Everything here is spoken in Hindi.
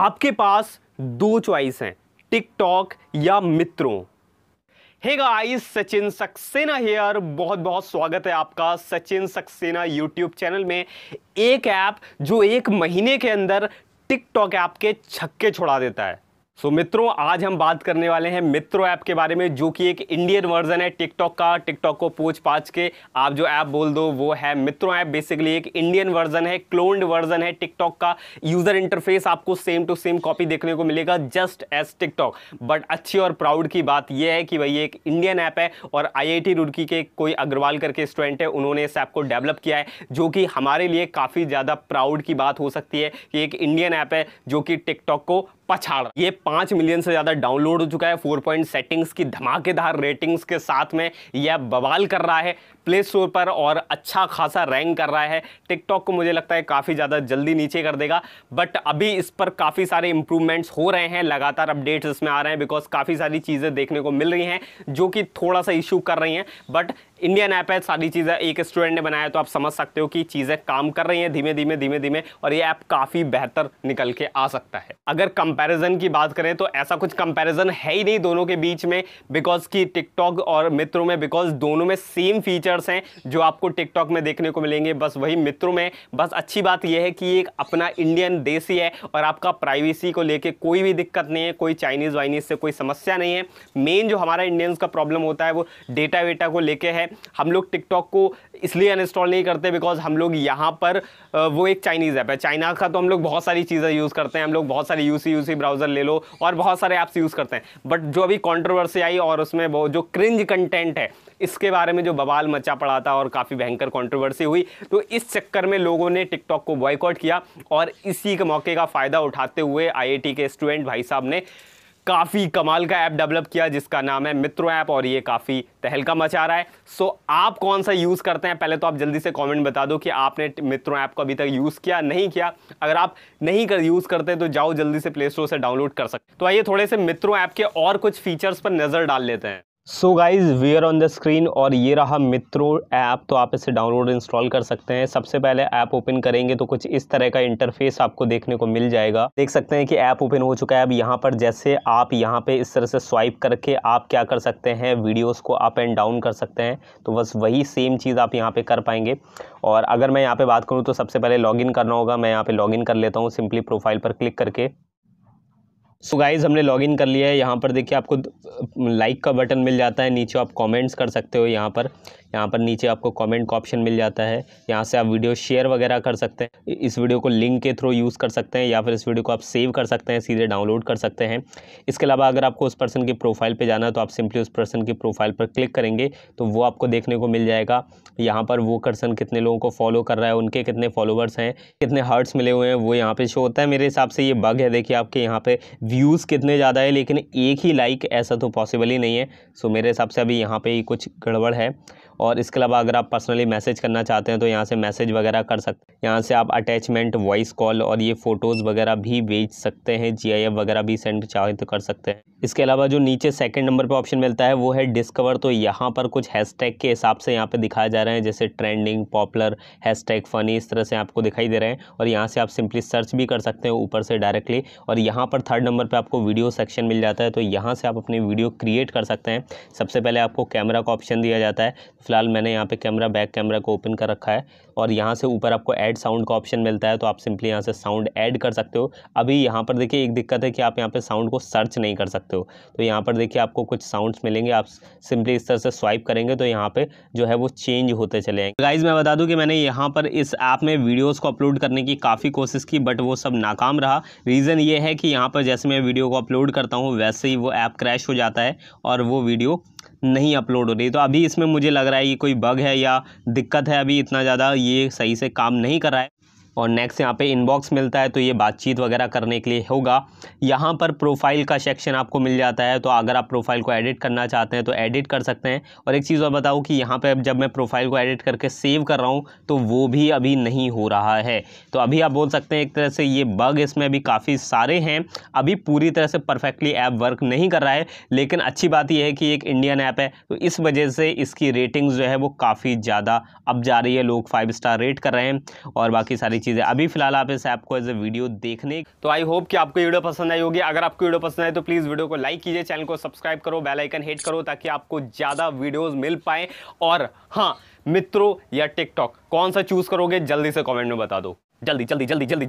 आपके पास दो चॉइस हैं टिकटॉक या मित्रों hey guys Sachin Saxena here बहुत बहुत स्वागत है आपका सचिन सक्सेना यूट्यूब चैनल में एक ऐप जो एक महीने के अंदर टिकटॉक ऐप के छक्के छोड़ा देता है सो so, मित्रों आज हम बात करने वाले हैं मित्रो ऐप के बारे में जो कि एक इंडियन वर्जन है टिकटॉक का टिकटॉक को पूछ पाछ के आप जो ऐप बोल दो वो है मित्रो ऐप बेसिकली एक इंडियन वर्जन है क्लोन्ड वर्जन है टिकटॉक का यूज़र इंटरफेस आपको सेम टू सेम कॉपी देखने को मिलेगा जस्ट एज टिकटॉक बट अच्छी और प्राउड की बात यह है कि भाई एक इंडियन ऐप है और आई रुड़की के कोई अग्रवाल करके स्टूडेंट है उन्होंने इस ऐप को डेवलप किया है जो कि हमारे लिए काफ़ी ज़्यादा प्राउड की बात हो सकती है कि एक इंडियन ऐप है जो कि टिकटॉक को पछाड़ ये पांच मिलियन से ज्यादा डाउनलोड हो चुका है फोर पॉइंट सेटिंग्स की धमाकेदार रेटिंग्स के साथ में यह बवाल कर रहा है प्ले स्टोर पर और अच्छा खासा रैंक कर रहा है टिकटॉक को मुझे लगता है काफ़ी ज़्यादा जल्दी नीचे कर देगा बट अभी इस पर काफ़ी सारे इंप्रूवमेंट्स हो रहे हैं लगातार अपडेट्स इसमें आ रहे हैं बिकॉज काफ़ी सारी चीज़ें देखने को मिल रही हैं जो कि थोड़ा सा इशू कर रही हैं बट इंडियन ऐप है सारी चीज़ें एक स्टूडेंट ने बनाया तो आप समझ सकते हो कि चीज़ें काम कर रही हैं धीमे धीमे धीमे धीमे और ये ऐप काफ़ी बेहतर निकल के आ सकता है अगर कंपैरिजन की बात करें तो ऐसा कुछ कंपैरिजन है ही नहीं दोनों के बीच में बिकॉज की टिकटॉक और मित्रों में बिकॉज दोनों में सेम फीचर्स हैं जो आपको टिकटॉक में देखने को मिलेंगे बस वही मित्रों में बस अच्छी बात यह है कि एक अपना इंडियन देसी है और आपका प्राइवेसी को लेकर कोई भी दिक्कत नहीं है कोई चाइनीज़ वाइनीज़ से कोई समस्या नहीं है मेन जो हमारा इंडियंस का प्रॉब्लम होता है वो डेटा वेटा को लेके है हम लोग टिकटॉक को इसलिए अनइंस्टॉल नहीं करते बिकॉज हम लोग यहाँ पर वो एक चाइनीज़ ऐप है चाइना का तो हम लोग बहुत सारी चीज़ें यूज़ करते हैं हम लोग बहुत सारे यूसी यूसी ब्राउज़र ले लो और बहुत सारे ऐप्स यूज़ करते हैं बट जो अभी कॉन्ट्रोवर्सी आई और उसमें वो जो क्रिंज कंटेंट है इसके बारे में जो बवाल मचा पड़ा था और काफ़ी भयंकर कंट्रोवर्सी हुई तो इस चक्कर में लोगों ने टिकटॉक को बॉयकॉट किया और इसी के मौके का फ़ायदा उठाते हुए आईआईटी के स्टूडेंट भाई साहब ने काफ़ी कमाल का ऐप डेवलप किया जिसका नाम है मित्रो ऐप और ये काफ़ी तहलका मचा रहा है सो so, आप कौन सा यूज़ करते हैं पहले तो आप जल्दी से कमेंट बता दो कि आपने मित्रो ऐप को अभी तक यूज़ किया नहीं किया अगर आप नहीं कर यूज़ करते तो जाओ जल्दी से प्ले स्टोर से डाउनलोड कर सकते तो आइए थोड़े से मित्रो ऐप के और कुछ फीचर्स पर नज़र डाल लेते हैं so guys we are on the screen और ये रहा मित्रो ऐप तो आप इसे डाउनलोड इंस्टॉल कर सकते हैं सबसे पहले ऐप ओपन करेंगे तो कुछ इस तरह का इंटरफेस आपको देखने को मिल जाएगा देख सकते हैं कि ऐप ओपन हो चुका है अब यहाँ पर जैसे आप यहाँ पे इस तरह से स्वाइप करके आप क्या कर सकते हैं वीडियोस को अप एंड डाउन कर सकते हैं तो बस वही सेम चीज़ आप यहाँ पर कर पाएंगे और अगर मैं यहाँ पर बात करूँ तो सबसे पहले इन करना होगा मैं यहाँ पर इन कर लेता हूँ सिंपली प्रोफाइल पर क्लिक करके सो so गाइज़ हमने लॉगिन कर लिया है यहाँ पर देखिए आपको लाइक का बटन मिल जाता है नीचे आप कमेंट्स कर सकते हो यहाँ पर यहाँ पर नीचे आपको कमेंट का ऑप्शन मिल जाता है यहाँ से आप वीडियो शेयर वगैरह कर सकते हैं इस वीडियो को लिंक के थ्रू यूज़ कर सकते हैं या फिर इस वीडियो को आप सेव कर सकते हैं सीधे डाउनलोड कर सकते हैं इसके अलावा अगर आपको उस पर्सन की प्रोफाइल पर जाना है तो आप सिंपली उस पर्सन की प्रोफाइल पर क्लिक करेंगे तो वो आपको देखने को मिल जाएगा यहाँ पर वो पर्सन कितने लोगों को फॉलो कर रहा है उनके कितने फॉलोवर्स हैं कितने हर्ट्स मिले हुए हैं वो यहाँ पर शो होता है मेरे हिसाब से ये बग है देखिए आपके यहाँ पर व्यूज़ कितने ज़्यादा है लेकिन एक ही लाइक ऐसा तो पॉसिबल ही नहीं है सो मेरे हिसाब से अभी यहाँ पे कुछ गड़बड़ है और इसके अलावा अगर आप पर्सनली मैसेज करना चाहते हैं तो यहाँ से मैसेज वगैरह कर सकते हैं यहाँ से आप अटैचमेंट वॉइस कॉल और ये फ़ोटोज़ वगैरह भी भेज सकते हैं जी वगैरह भी सेंड चाहे तो कर सकते हैं इसके अलावा जो नीचे सेकेंड नंबर पर ऑप्शन मिलता है वो है डिस्कवर तो यहाँ पर कुछ हैशटैग के हिसाब से यहाँ पर दिखाया जा रहे हैं जैसे ट्रेंडिंग पॉपुलर हैशटैग फ़नी इस तरह से आपको दिखाई दे रहे हैं और यहाँ से आप सिंपली सर्च भी कर सकते हैं ऊपर से डायरेक्टली और यहाँ पर थर्ड नंबर पर आपको वीडियो सेक्शन मिल जाता है तो यहाँ से आप अपनी वीडियो क्रिएट कर सकते हैं सबसे पहले आपको कैमरा का ऑप्शन दिया जाता है फ़िलहाल मैंने यहाँ पे कैमरा बैक कैमरा को ओपन कर रखा है और यहाँ से ऊपर आपको ऐड साउंड का ऑप्शन मिलता है तो आप सिंपली यहाँ से साउंड ऐड कर सकते हो अभी यहाँ पर देखिए एक दिक्कत है कि आप यहाँ पर साउंड को सर्च नहीं कर सकते हो तो यहाँ पर देखिए आपको कुछ साउंड्स मिलेंगे आप सिंपली इस तरह से स्वाइप करेंगे तो यहाँ पर जो है वो चेंज होते चले जाएंगे गाइज मैं बता दूँ कि मैंने यहाँ पर इस ऐप में वीडियोज़ को अपलोड करने की काफ़ी कोशिश की बट वो सब नाकाम रहा रीज़न ये है कि यहाँ पर जैसे मैं वीडियो को अपलोड करता हूँ वैसे ही वो ऐप क्रैश हो जाता है और वो वीडियो नहीं अपलोड हो रही तो अभी इसमें मुझे लग रहा है ये कोई बग है या दिक्कत है अभी इतना ज़्यादा ये सही से काम नहीं कर रहा है और नेक्स्ट यहाँ पे इनबॉक्स मिलता है तो ये बातचीत वगैरह करने के लिए होगा यहाँ पर प्रोफाइल का सेक्शन आपको मिल जाता है तो अगर आप प्रोफाइल को एडिट करना चाहते हैं तो एडिट कर सकते हैं और एक चीज़ और बताऊँ कि यहाँ पर जब मैं प्रोफाइल को एडिट करके सेव कर रहा हूँ तो वो भी अभी नहीं हो रहा है तो अभी आप बोल सकते हैं एक तरह से ये बग इसमें अभी काफ़ी सारे हैं अभी पूरी तरह से परफेक्टली ऐप वर्क नहीं कर रहा है लेकिन अच्छी बात यह है कि एक इंडियन ऐप है तो इस वजह से इसकी रेटिंग्स जो है वो काफ़ी ज़्यादा अब जा रही है लोग फाइव स्टार रेट कर रहे हैं और बाकी सारी चीज़ चीज़ है अभी फिलहाल आप इस ऐप को एज ए वीडियो देखने तो आई होप कि आपको वीडियो पसंद आई होगी अगर आपको वीडियो पसंद आए तो प्लीज़ वीडियो को लाइक कीजिए चैनल को सब्सक्राइब करो बेलाइकन हिट करो ताकि आपको ज़्यादा वीडियोज़ मिल पाएँ और हाँ मित्रों या टिकटॉक कौन सा चूज़ करोगे जल्दी से कॉमेंट में बता दो जल्दी जल्दी जल्दी जल्दी